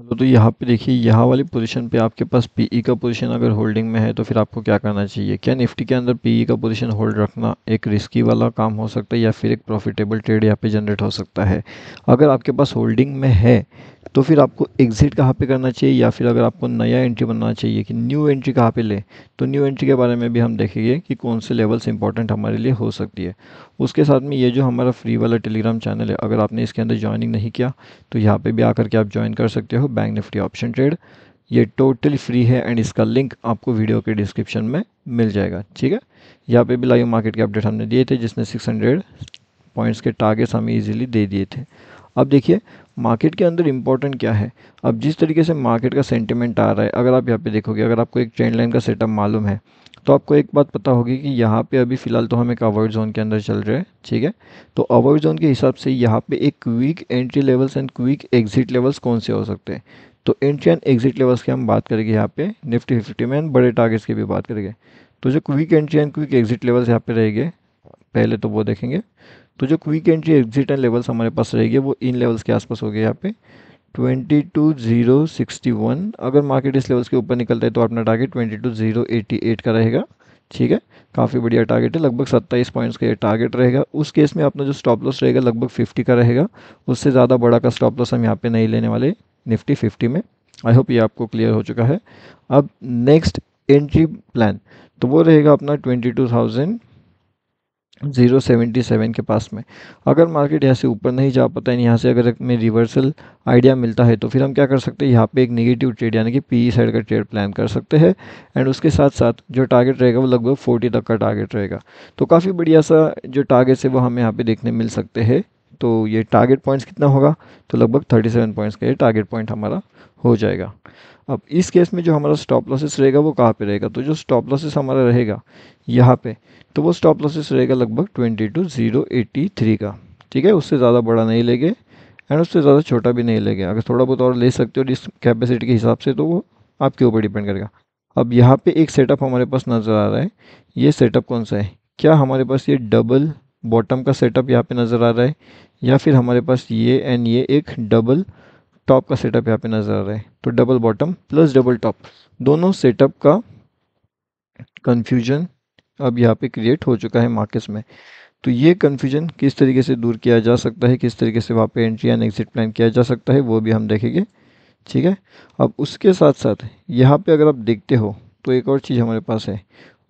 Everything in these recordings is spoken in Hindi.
मतलब तो यहाँ पे देखिए यहाँ वाली पोजीशन पे आपके पास पीई e का पोजीशन अगर होल्डिंग में है तो फिर आपको क्या करना चाहिए क्या निफ्टी के अंदर पीई e का पोजीशन होल्ड रखना एक रिस्की वाला काम हो सकता है या फिर एक प्रॉफिटेबल ट्रेड यहाँ पे जनरेट हो सकता है अगर आपके पास होल्डिंग में है तो फिर आपको एग्ज़िट कहाँ पे करना चाहिए या फिर अगर आपको नया एंट्री बनना चाहिए कि न्यू एंट्री कहाँ पे ले तो न्यू एंट्री के बारे में भी हम देखेंगे कि कौन से लेवल्स इंपॉर्टेंट हमारे लिए हो सकती है उसके साथ में ये जो हमारा फ्री वाला टेलीग्राम चैनल है अगर आपने इसके अंदर ज्वाइनिंग नहीं किया तो यहाँ पर भी आकर के आप ज्वाइन कर सकते हो हो बैंक निफ्टी ऑप्शन ट्रेड ये टोटली फ्री है एंड इसका लिंक आपको वीडियो के डिस्क्रिप्शन में मिल जाएगा ठीक है यहाँ पे भी लाइव मार्केट के अपडेट हमने दिए थे जिसने 600 पॉइंट्स के टारगेट्स हमें इजीली दे दिए थे अब देखिए मार्केट के अंदर इंपॉर्टेंट क्या है अब जिस तरीके से मार्केट का सेंटिमेंट आ रहा है अगर आप यहाँ पे देखोगे अगर आपको एक ट्रेंड लाइन का सेटअप मालूम है तो आपको एक बात पता होगी कि यहाँ पे अभी फ़िलहाल तो हम एक अवॉइड जोन के अंदर चल रहे हैं ठीक है तो अवॉइड जोन के हिसाब से यहाँ पे एक quick entry levels and quick exit levels कौन से हो सकते हैं तो एंट्री एंड एग्जिट लेवल्स की हम बात करेंगे यहाँ पे निफ्टी फिफ्टी में एंड बड़े टारगेट्स की भी बात करेंगे तो जो quick entry and quick exit levels यहाँ पे रहेंगे पहले तो वो देखेंगे तो जो quick entry exit and levels हमारे पास रहेगी वो इन लेवल्स के आसपास हो गए यहाँ पे twenty two zero sixty one अगर मार्केट इस लेवल्स के ऊपर निकलता है तो अपना target twenty two zero eighty eight का रहेगा ठीक है काफ़ी बढ़िया टारगेट है लगभग सत्ताईस पॉइंट्स का ये टारगेट रहेगा उस केस में अपना जो स्टॉप लॉस रहेगा लगभग फिफ्टी का रहेगा उससे ज़्यादा बड़ा का स्टॉप लॉस हम यहाँ पे नहीं लेने वाले निफ्टी फिफ्टी में आई होप ये आपको क्लियर हो चुका है अब नेक्स्ट एंट्री प्लान तो वो रहेगा अपना twenty two thousand zero seventy seven के पास में अगर मार्केट यहाँ से ऊपर नहीं जा पाता है यहाँ से अगर हमें रिवर्सल आइडिया मिलता है तो फिर हम क्या कर सकते हैं यहाँ पे एक नेगेटिव ट्रेड यानी कि पी साइड e का ट्रेड प्लान कर सकते हैं एंड उसके साथ साथ जो टारगेट रहेगा वो लगभग फोर्टी तक का टारगेट रहेगा तो काफ़ी बढ़िया सा जो टारगेट्स है वो हमें यहाँ पर देखने मिल सकते हैं तो ये टारगेट पॉइंट्स कितना होगा तो लगभग थर्टी सेवन पॉइंट्स का ये टारगेट पॉइंट हमारा हो जाएगा अब इस केस में जो हमारा स्टॉप लॉसेस रहेगा वो कहाँ पे रहेगा तो जो स्टॉप लॉसेस हमारा रहेगा यहाँ पे तो वो स्टॉप लॉसेस रहेगा लगभग twenty two zero eighty three का ठीक है उससे ज़्यादा बड़ा नहीं लेंगे एंड उससे ज़्यादा छोटा भी नहीं लेंगे अगर थोड़ा बहुत और ले सकते हो इस कैपेसिटी के हिसाब से तो वो आपके ऊपर डिपेंड करेगा अब यहाँ पर एक सेटअप हमारे पास नज़र आ रहा है ये सेटअप कौन सा है क्या हमारे पास ये डबल बॉटम का सेटअप यहाँ पर नज़र आ रहा है या फिर हमारे पास ये एंड ये एक डबल टॉप का सेटअप यहाँ पे नज़र आ रहा है तो double bottom plus double top दोनों सेटअप का कन्फ्यूजन अब यहाँ पे क्रिएट हो चुका है मार्केट्स में तो ये कन्फ्यूजन किस तरीके से दूर किया जा सकता है किस तरीके से वहाँ पे एंट्री एंड एग्जिट प्लान किया जा सकता है वो भी हम देखेंगे ठीक है अब उसके साथ साथ यहाँ पे अगर आप देखते हो तो एक और चीज़ हमारे पास है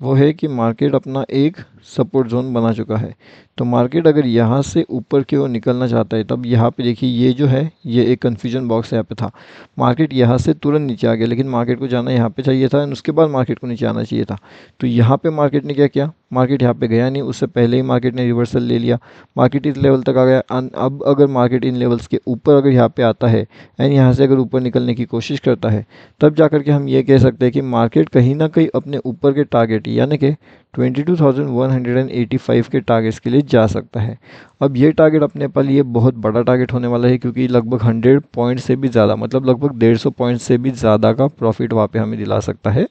वो है कि मार्केट अपना एक सपोर्ट जोन बना चुका है तो मार्केट अगर यहाँ से ऊपर की ओर निकलना चाहता है तब यहाँ पे देखिए ये जो है ये एक कन्फ्यूजन बॉक्स यहाँ पे था मार्केट यहाँ से तुरंत नीचे आ गया लेकिन मार्केट को जाना यहाँ पे चाहिए था एंड उसके बाद मार्केट को नीचे आना चाहिए था तो यहाँ पर मार्केट ने क्या किया मार्केट यहाँ पर गया नहीं उससे पहले ही मार्केट ने रिवर्सल ले लिया मार्केट इस लेवल तक आ गया अब अगर मार्केट इन लेवल्स के ऊपर अगर यहाँ पर आता है एंड यहाँ से अगर ऊपर निकलने की कोशिश करता है तब जा के हम ये कह सकते हैं कि मार्केट कहीं ना कहीं अपने ऊपर के टारगेट ट्वेंटी यानी कि twenty two thousand one hundred and eighty five के टारगेट्स के लिए जा सकता है अब ये टारगेट अपने पर ये बहुत बड़ा टारगेट होने वाला है क्योंकि लगभग हंड्रेड पॉइंट से भी ज़्यादा मतलब लगभग डेढ़ सौ पॉइंट से भी ज़्यादा का प्रॉफिट वहाँ पर हमें दिला सकता है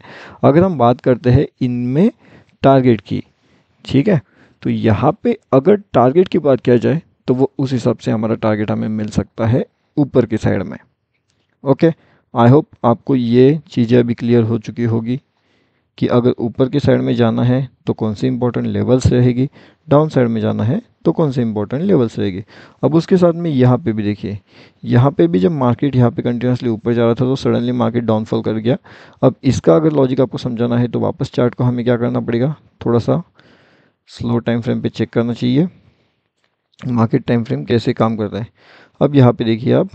अगर हम बात करते हैं इनमें टारगेट की ठीक है तो यहाँ पर अगर टारगेट की बात किया जाए तो वो उस हिसाब से हमारा टारगेट हमें मिल सकता है ऊपर के साइड में ओके आई होप आपको ये चीज़ें अभी क्लियर हो चुकी होगी कि अगर ऊपर की साइड में जाना है तो कौन सी इंपॉर्टेंट लेवल्स रहेगी डाउन साइड में जाना है तो कौन सी इंपॉर्टेंट लेवल्स रहेगी अब उसके साथ में यहाँ पे भी देखिए यहाँ पे भी जब मार्केट यहाँ पे कंटिन्यूसली ऊपर जा रहा था तो सडनली मार्केट डाउनफॉल कर गया अब इसका अगर लॉजिक आपको समझाना है तो वापस चार्ट को हमें क्या करना पड़ेगा थोड़ा सा स्लो टाइम फ्रेम पर चेक करना चाहिए मार्केट टाइम फ्रेम कैसे काम करता है अब यहाँ पर देखिए आप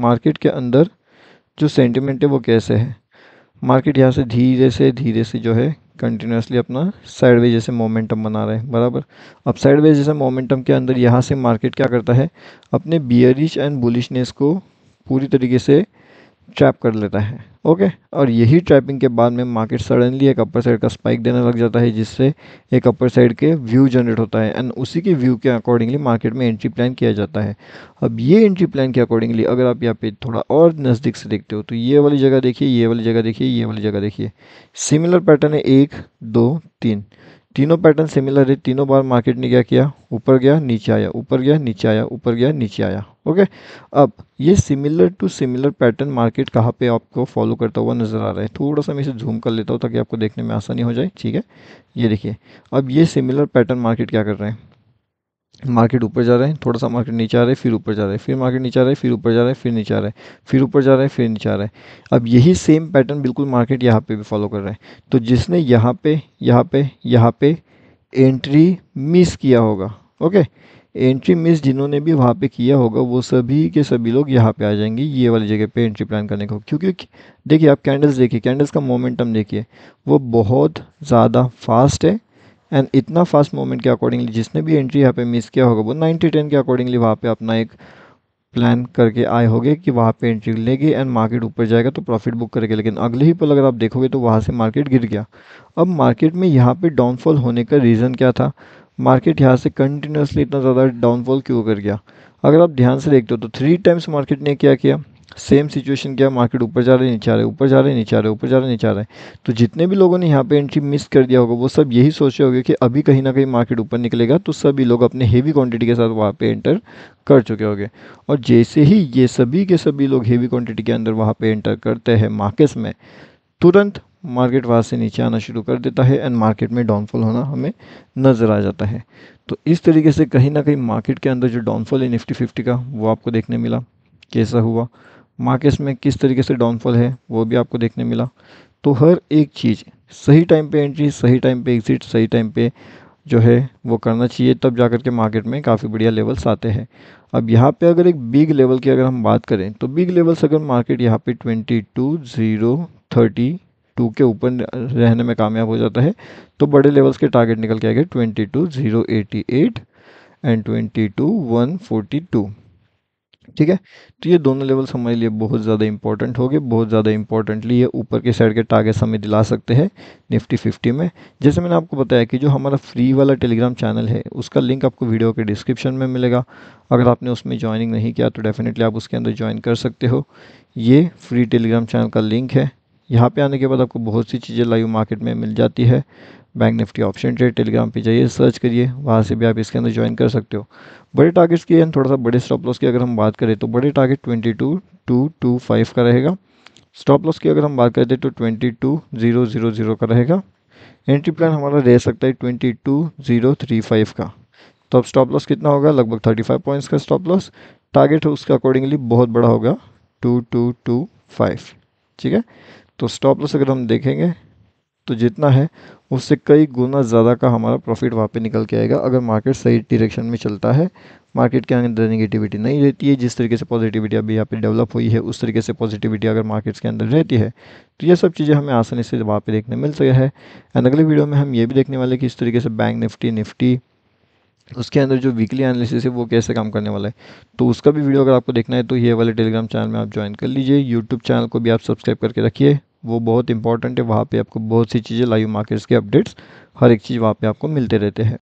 मार्केट के अंदर जो सेंटिमेंट है वो कैसे है मार्केट यहाँ से धीरे से धीरे से जो है कंटिन्यूसली अपना साइड वे जैसे मोमेंटम बना रहे हैं बराबर अब साइड वे जैसे मोमेंटम के अंदर यहाँ से मार्केट क्या करता है अपने बियरिश एंड बुलिशनेस को पूरी तरीके से ट्रैप कर लेता है ओके और यही ट्रैपिंग के बाद में मार्केट सडनली एक अपर साइड का स्पाइक देने लग जाता है जिससे एक अपर साइड के व्यू जनरेट होता है एंड उसी के व्यू के अकॉर्डिंगली मार्केट में एंट्री प्लान किया जाता है अब ये एंट्री प्लान के अकॉर्डिंगली अगर आप यहाँ पे थोड़ा और नज़दीक से देखते हो तो ये वाली जगह देखिए ये वाली जगह देखिए ये वाली जगह देखिए सिमिलर पैटर्न है एक दो तीन तीनों पैटर्न सिमिलर है तीनों बार मार्केट ने क्या किया ऊपर गया नीचे आया ऊपर गया नीचे आया ऊपर गया नीचे आया ओके अब ये similar to similar pattern market कहाँ पे आपको फॉलो करता हुआ नज़र आ रहा है थोड़ा सा मैं इसे जूम कर लेता हूँ ताकि आपको देखने में आसानी हो जाए ठीक है ये देखिए अब ये सिमिलर पैटर्न मार्केट क्या कर रहे हैं मार्केट ऊपर जा रहे हैं थोड़ा सा मार्केट नीचे आ रहा है फिर ऊपर जा रहा है फिर मार्केट नीचे आ रहा है फिर ऊपर जा रहा है फिर नीचे आ रहा है फिर ऊपर जा रहा है फिर नीचे आ रहा है अब यही सेम पैटर्न बिल्कुल मार्केट यहाँ पे भी फॉलो कर रहा है तो जिसने यहाँ पे यहाँ पे यहाँ पे एंट्री मिस किया होगा ओके एंट्री मिस जिन्होंने भी वहाँ पर किया होगा वो सभी के सभी लोग यहाँ पर आ जाएंगे ये वाली जगह पर एंट्री प्लान करने को क्योंकि देखिए आप कैंडल्स देखिए कैंडल्स का मोमेंटम देखिए वो बहुत ज़्यादा फास्ट है एंड इतना फास्ट मोमेंट के अकॉर्डिंगली जिसने भी एंट्री यहाँ पे मिस किया होगा वो नाइन्टी टेन के अकॉर्डिंगली वहाँ पे अपना एक प्लान करके आए होंगे कि वहाँ पे एंट्री लेगी एंड मार्केट ऊपर जाएगा तो प्रॉफिट बुक करेगा लेकिन अगले ही पल अगर आप देखोगे तो वहाँ से मार्केट गिर गया अब मार्केट में यहाँ पर डाउनफॉल होने का रीज़न क्या था मार्केट यहाँ से कंटिन्यूसली इतना ज़्यादा डाउनफॉल क्यों कर गया अगर आप ध्यान से देखते हो तो थ्री टाइम्स मार्केट ने क्या किया सेम सिचुएशन क्या मार्केट ऊपर जा रहे है नीचे आ है ऊपर जा रहे है नीचे आ ऊपर जा रहे है नीचे आ तो जितने भी लोगों ने यहाँ पे एंट्री मिस कर दिया होगा वो सब यही सोच रहे होंगे कि अभी कहीं ना कहीं मार्केट ऊपर निकलेगा तो सभी लोग अपने हेवी क्वांटिटी के साथ वहाँ पे एंटर कर चुके होंगे और जैसे ही ये सभी के सभी लोग हेवी क्वान्टिटी के अंदर वहाँ पर एंटर करते हैं मार्केट्स में तुरंत मार्केट वहाँ से नीचे आना शुरू कर देता है एंड मार्केट में डाउनफॉल होना हमें नज़र आ जाता है तो इस तरीके से कहीं ना कहीं मार्केट के अंदर जो डाउनफॉल है निफ्टी फिफ्टी का वो आपको देखने मिला कैसा हुआ मार्केट्स में किस तरीके से डाउनफॉल है वो भी आपको देखने मिला तो हर एक चीज़ सही टाइम पे एंट्री सही टाइम पे एग्ज़िट सही टाइम पे जो है वो करना चाहिए तब जा कर के मार्केट में काफ़ी बढ़िया लेवल्स आते हैं अब यहाँ पे अगर एक बिग लेवल की अगर हम बात करें तो बिग लेवल्स अगर मार्केट यहाँ पे twenty two zero thirty two के ऊपर रहने में कामयाब हो जाता है तो बड़े लेवल्स के टारगेट निकल के आ गए twenty two zero eighty eight and twenty two one forty two ठीक है तो ये दोनों लेवल्स हमारे लिए बहुत ज़्यादा इंपॉर्टेंट हो गए बहुत ज़्यादा इंपॉर्टेंटली ये ऊपर के साइड के टारगेट्स हमें दिला सकते हैं निफ्टी फिफ्टी में जैसे मैंने आपको बताया कि जो हमारा फ्री वाला टेलीग्राम चैनल है उसका लिंक आपको वीडियो के डिस्क्रिप्शन में मिलेगा अगर आपने उसमें ज्वाइनिंग नहीं किया तो डेफिनेटली आप उसके अंदर ज्वाइन कर सकते हो ये फ्री टेलीग्राम चैनल का लिंक है यहाँ पर आने के बाद आपको बहुत सी चीज़ें लाइव मार्केट में मिल जाती है bank Nifty option trade Telegram पे जाइए सर्च करिए वहाँ से भी आप इसके अंदर ज्वाइन कर सकते हो बड़े टारगेट्स की एंड थोड़ा सा बड़े स्टॉप लॉस की अगर हम बात करें तो बड़े target twenty two two two five का रहेगा स्टॉप लॉस की अगर हम बात करते तो twenty two zero zero zero का रहेगा एंट्री प्लान हमारा रह सकता है twenty two zero three five का तो अब स्टॉप लॉस कितना होगा लगभग थर्टी फाइव पॉइंट्स का स्टॉप लॉस टारगेट उसके अकॉर्डिंगली बहुत बड़ा होगा टू टू टू फाइव ठीक है तो स्टॉप लॉस अगर हम देखेंगे तो जितना है उससे कई गुना ज़्यादा का हमारा प्रॉफिट वहाँ पे निकल के आएगा अगर मार्केट सही डिरेक्शन में चलता है मार्केट के अंदर नेगेटिविटी नहीं रहती है जिस तरीके से पॉजिटिविटी अभी यहाँ पे डेवलप हुई है उस तरीके से पॉजिटिविटी अगर मार्केट्स के अंदर रहती है तो ये सब चीज़ें हमें आसानी से वहाँ पर देखने मिल सके तो है एंड अगले वीडियो में हम ये भी देखने वाले कि इस तरीके से बैंक निफ्टी निफ्टी उसके अंदर जो वीकली एनालिसिस है वो कैसे काम करने वाला है तो उसका भी वीडियो अगर आपको देखना है तो ये वाले टेलीग्राम चैनल में आप ज्वाइन कर लीजिए यूट्यूब चैनल को भी आप सब्सक्राइब करके रखिए वो बहुत इंपॉर्टेंट है वहाँ पे आपको बहुत सी चीज़ें लाइव मार्केट्स के अपडेट्स हर एक चीज़ वहाँ पे आपको मिलते रहते हैं